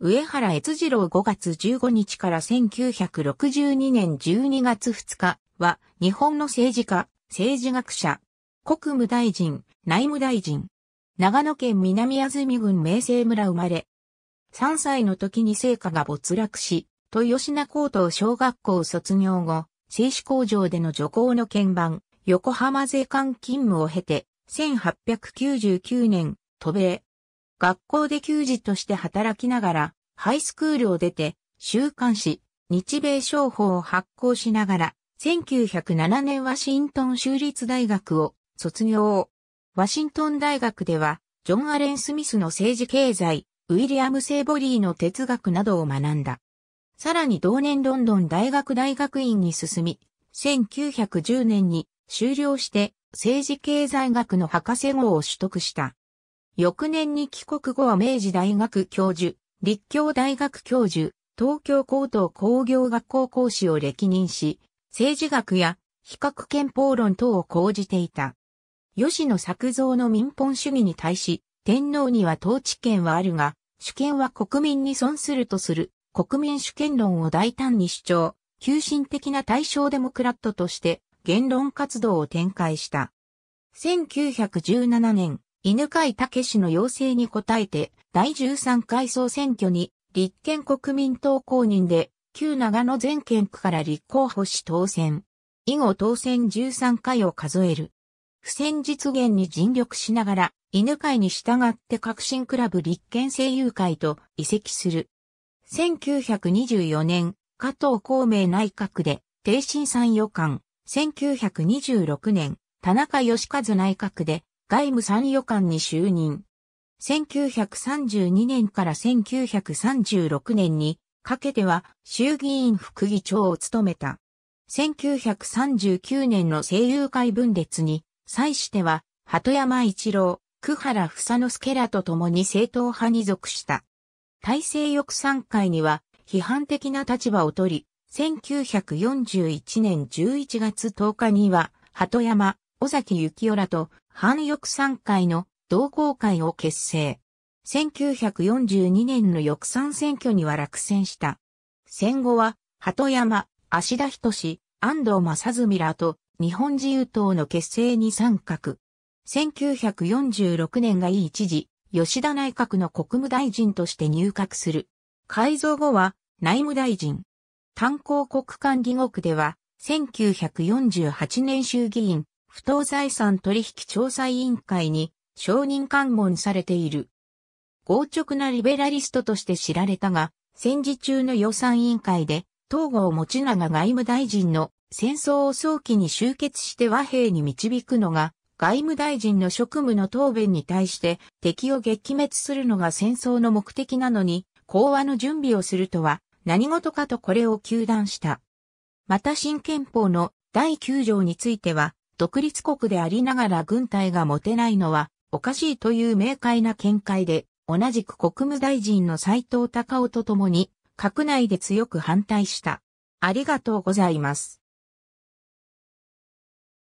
上原悦次郎5月15日から1962年12月2日は、日本の政治家、政治学者、国務大臣、内務大臣、長野県南安住郡明星村生まれ、3歳の時に成果が没落し、豊品高等小学校卒業後、製紙工場での助行の鍵盤、横浜税関勤務を経て、1899年、渡米、学校で給仕として働きながら、ハイスクールを出て、週刊誌、日米商法を発行しながら、1907年ワシントン州立大学を卒業。ワシントン大学では、ジョン・アレン・スミスの政治経済、ウィリアム・セイボリーの哲学などを学んだ。さらに同年ロンドン大学大学院に進み、1910年に修了して政治経済学の博士号を取得した。翌年に帰国後は明治大学教授、立教大学教授、東京高等工業学校講師を歴任し、政治学や比較憲法論等を講じていた。吉野作造の民本主義に対し、天皇には統治権はあるが、主権は国民に損するとする国民主権論を大胆に主張、急進的な対象デモクラットとして言論活動を展開した。1917年、犬飼武の要請に応えて、第13回総選挙に、立憲国民党公認で、旧長野全県区から立候補し当選。以後当選13回を数える。不戦実現に尽力しながら、犬飼に従って革新クラブ立憲声優会と移籍する。1924年、加藤孔明内閣で、定心参与官。1926年、田中義和内閣で、外務参与官に就任。1932年から1936年にかけては衆議院副議長を務めた。1939年の声優会分裂に際しては、鳩山一郎、久原房之助らと共に政党派に属した。大政翼賛会には批判的な立場を取り、1941年11月10日には、鳩山、尾崎幸雄らと反翼三会の同好会を結成。1942年の翼三選挙には落選した。戦後は、鳩山、芦田仁安藤正純らと日本自由党の結成に参画。1946年が一時、吉田内閣の国務大臣として入閣する。改造後は内務大臣。炭鉱国管理国では1948年衆議院不当財産取引調査委員会に承認喚問されている。硬直なリベラリストとして知られたが、戦時中の予算委員会で、東郷持長外務大臣の戦争を早期に終結して和平に導くのが、外務大臣の職務の答弁に対して敵を撃滅するのが戦争の目的なのに、講和の準備をするとは何事かとこれを求断した。また新憲法の第9条については、独立国でありながら軍隊が持てないのはおかしいという明快な見解で、同じく国務大臣の斉藤隆夫と共に、閣内で強く反対した。ありがとうございます。